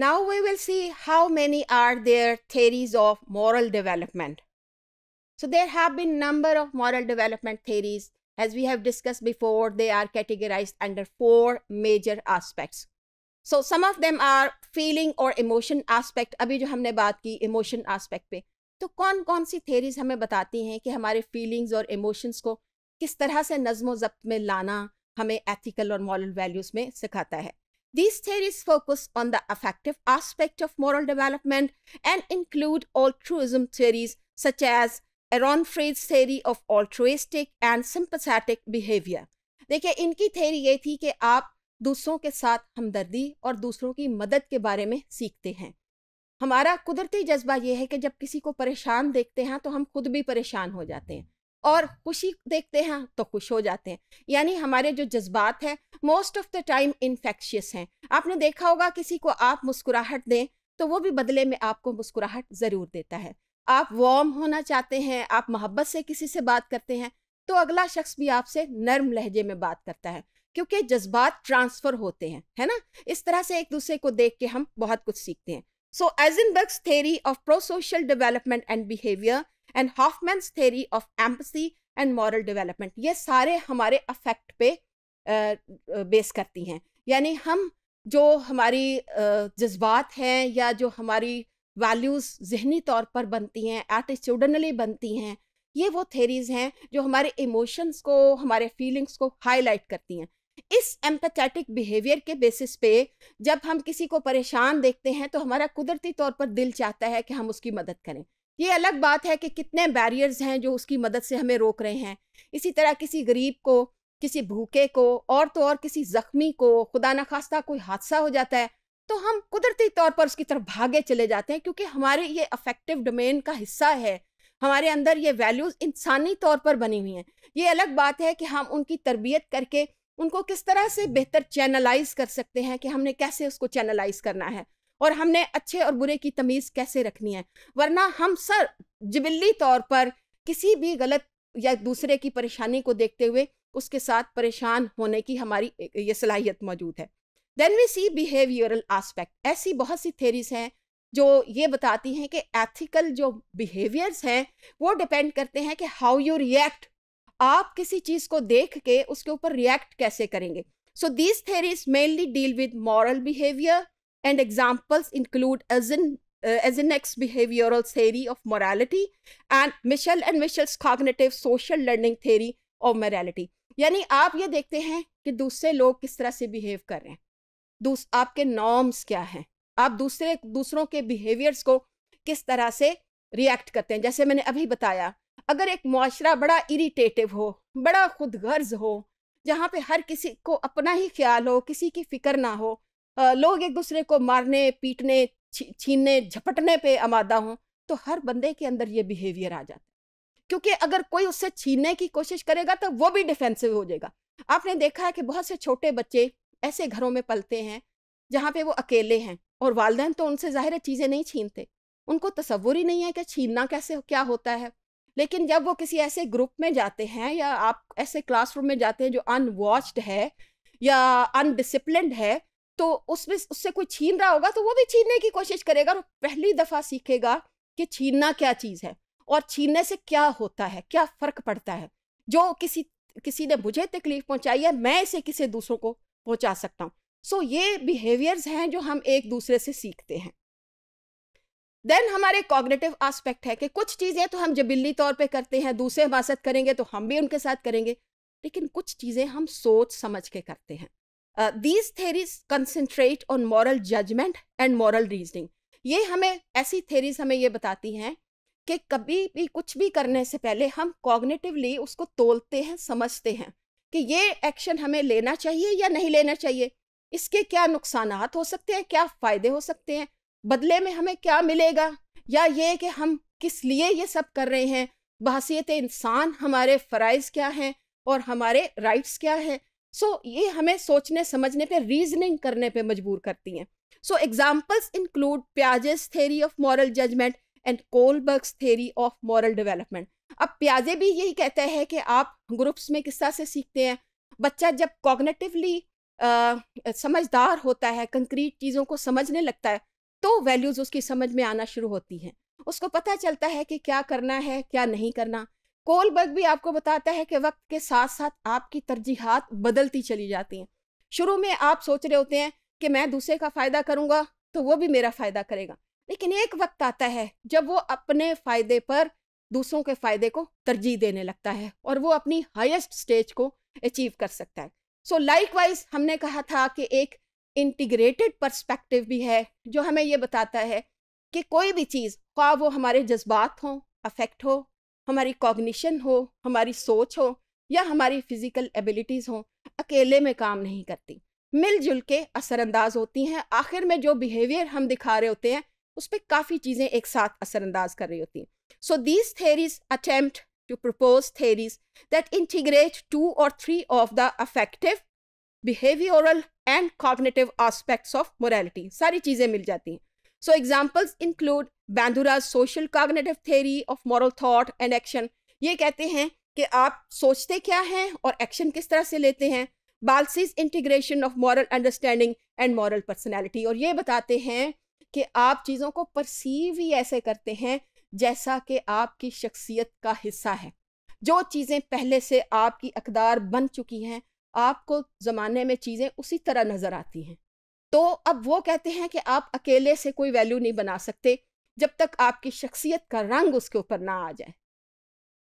Now we will see how many are there theories of moral development. So there have been number of moral development theories. As we have discussed before, they are categorized under four major aspects. So some of them are feeling or emotion aspect. अभी जो हमने बात की emotion aspect पे तो कौन कौन सी theories हमें बताती हैं कि हमारे feelings और emotions को किस तरह से नज्म ज़ब्त में लाना हमें ethical और moral values में सिखाता है These theories focus on the affective aspect of moral development and include altruism theories such as Aaron Freed's theory of altruistic and sympathetic behavior. देखिए इनकी थेरी ये थी कि आप दूसरों के साथ हमदर्दी और दूसरों की मदद के बारे में सीखते हैं हमारा कुदरती जज्बा यह है कि जब किसी को परेशान देखते हैं तो हम खुद भी परेशान हो जाते हैं और खुशी देखते हैं तो खुश हो जाते हैं यानी हमारे जो जज्बात हैं most of the time infectious हैं आपने देखा होगा किसी को आप मुस्कुराहट दें तो वो भी बदले में आपको मुस्कुराहट ज़रूर देता है आप वार्म होना चाहते हैं आप मोहब्बत से किसी से बात करते हैं तो अगला शख्स भी आपसे नर्म लहजे में बात करता है क्योंकि जज्बात ट्रांसफ़र होते हैं है ना इस तरह से एक दूसरे को देख के हम बहुत कुछ सीखते हैं so Eisenberg's theory of prosocial development and behaviour and Hoffman's theory of empathy and moral development ये सारे हमारे अफेक्ट पे बेस करती हैं यानी हम जो हमारी जज्बात हैं या जो हमारी वैल्यूज़ जहनी तौर पर बनती हैं एटीट्यूडनली बनती हैं ये वो थेरीज हैं जो हमारे इमोशंस को हमारे फीलिंग्स को हाईलाइट करती हैं इस एम्पथेटिक बिहेवियर के बेसिस पे जब हम किसी को परेशान देखते हैं तो हमारा कुदरती तौर पर दिल चाहता है कि हम उसकी मदद करें ये अलग बात है कि कितने बैरियर्स हैं जो उसकी मदद से हमें रोक रहे हैं इसी तरह किसी गरीब को किसी भूखे को और तो और किसी ज़ख्मी को खुदा न खास्ता कोई हादसा हो जाता है तो हम कुदरती तौर पर उसकी तरफ भागे चले जाते हैं क्योंकि हमारे ये अफेक्टिव डोमेन का हिस्सा है हमारे अंदर ये वैल्यूज़ इंसानी तौर पर बनी हुई हैं ये अलग बात है कि हम उनकी तरबियत करके उनको किस तरह से बेहतर चैनलाइज कर सकते हैं कि हमने कैसे उसको चैनलाइज करना है और हमने अच्छे और बुरे की तमीज़ कैसे रखनी है वरना हम सर जबिली तौर पर किसी भी गलत या दूसरे की परेशानी को देखते हुए उसके साथ परेशान होने की हमारी ये सलाहियत मौजूद है then we see behavioural aspect ऐसी बहुत सी थेरीज हैं जो ये बताती हैं कि एथिकल जो बिहेवियर्स हैं वो डिपेंड करते हैं कि हाउ यू रिएक्ट आप किसी चीज़ को देख के उसके ऊपर रिएक्ट कैसे करेंगे so these theories mainly deal with moral behaviour and examples include Eisen, uh, Eisenach's behavioral theory of morality and Michel and Michel's cognitive social learning theory of morality. यानी आप ये देखते हैं कि दूसरे लोग किस तरह से बिहेव कर रहे हैं आपके नॉर्म्स क्या हैं आप दूसरे दूसरों के बिहेवियर्स को किस तरह से रिएक्ट करते हैं जैसे मैंने अभी बताया अगर एक माशरा बड़ा इरीटेटिव हो बड़ा खुदगर्ज हो जहाँ पे हर किसी को अपना ही ख्याल हो किसी की फिक्र ना हो लोग एक दूसरे को मारने पीटने छीनने झपटने पे आमादा हों तो हर बंदे के अंदर ये बिहेवियर आ जाता है क्योंकि अगर कोई उससे छीनने की कोशिश करेगा तो वो भी डिफेंसिव हो जाएगा आपने देखा है कि बहुत से छोटे बच्चे ऐसे घरों में पलते हैं जहाँ पे वो अकेले हैं और वालदेन तो उनसे ज़ाहिर चीज़ें नहीं छीनते उनको तस्वुर ही नहीं है कि छीनना कैसे क्या होता है लेकिन जब वो किसी ऐसे ग्रुप में जाते हैं या आप ऐसे क्लासरूम में जाते हैं जो अनवॉच्ड है या अनडिसिप्लिन है तो उसमें उससे कोई छीन रहा होगा तो वो भी छीनने की कोशिश करेगा और पहली दफ़ा सीखेगा कि छीनना क्या चीज़ है और छीनने से क्या होता है क्या फ़र्क पड़ता है जो किसी किसी ने मुझे तकलीफ पहुंचाई है मैं इसे किसी दूसरों को पहुंचा सकता हूँ सो so, ये बिहेवियर्स हैं जो हम एक दूसरे से सीखते हैं देन हमारे कॉग्नेटिव आस्पेक्ट है कि कुछ चीज़ें तो हम जबिली तौर पे करते हैं दूसरे हमारे साथ करेंगे तो हम भी उनके साथ करेंगे लेकिन कुछ चीज़ें हम सोच समझ के करते हैं these uh, theories theories on moral judgement and moral reasoning ये हमें ऐसी थेरीज हमें ये बताती हैं कि कभी भी कुछ भी करने से पहले हम कॉग्नेटिवली उसको तोलते हैं समझते हैं कि ये एक्शन हमें लेना चाहिए या नहीं लेना चाहिए इसके क्या नुकसान हो सकते हैं क्या फ़ायदे हो सकते हैं बदले में हमें क्या मिलेगा या ये कि हम किस लिए ये सब कर रहे हैं बहसीत इंसान हमारे फ़राइज़ क्या हैं और हमारे राइट्स क्या हैं सो so, ये हमें सोचने समझने पे रीजनिंग करने पे मजबूर करती हैं so examples include Piaget's theory of moral judgement and Kohlberg's theory of moral development अब प्याजे भी यही कहते हैं कि आप ग्रुप्स में किस तरह से सीखते हैं बच्चा जब कॉग्नेटिवली समझदार होता है कंक्रीट चीज़ों को समझने लगता है तो वैल्यूज़ उसकी समझ में आना शुरू होती हैं उसको पता चलता है कि क्या करना है क्या नहीं करना कोलबर्ग भी आपको बताता है कि वक्त के साथ साथ आपकी तरजीहत बदलती चली जाती हैं शुरू में आप सोच रहे होते हैं कि मैं दूसरे का फ़ायदा करूँगा तो वो भी मेरा फ़ायदा करेगा लेकिन एक वक्त आता है जब वो अपने फ़ायदे पर दूसरों के फ़ायदे को तरजीह देने लगता है और वो अपनी हाइस्ट स्टेज को अचीव कर सकता है सो so, लाइक वाइज हमने कहा था कि एक इंटीग्रेटेड परस्पेक्टिव भी है जो हमें ये बताता है कि कोई भी चीज़ ख्वा वो हमारे जज्बात हों अफेक्ट हो हमारी कॉग्निशन हो हमारी सोच हो या हमारी फिजिकल एबिलिटीज़ हो अकेले में काम नहीं करती मिलजुल के असरअंदाज होती हैं आखिर में जो बिहेवियर हम दिखा रहे होते हैं उस पर काफ़ी चीज़ें एक साथ असरअंदाज कर रही होती हैं so these theories attempt to propose theories that integrate two or three of the affective, behavioral and cognitive aspects of morality. सारी चीज़ें मिल जाती हैं So examples include Bandura's social cognitive theory of moral thought and action. ये कहते हैं कि आप सोचते क्या हैं और एक्शन किस तरह से लेते हैं Blasi's integration of moral understanding and moral personality और ये बताते हैं कि आप चीज़ों को परसीव ही ऐसे करते हैं जैसा कि आपकी शख्सियत का हिस्सा है जो चीज़ें पहले से आपकी अकदार बन चुकी हैं आपको ज़माने में चीज़ें उसी तरह नज़र आती हैं तो अब वो कहते हैं कि आप अकेले से कोई वैल्यू नहीं बना सकते जब तक आपकी शख्सियत का रंग उसके ऊपर ना आ जाए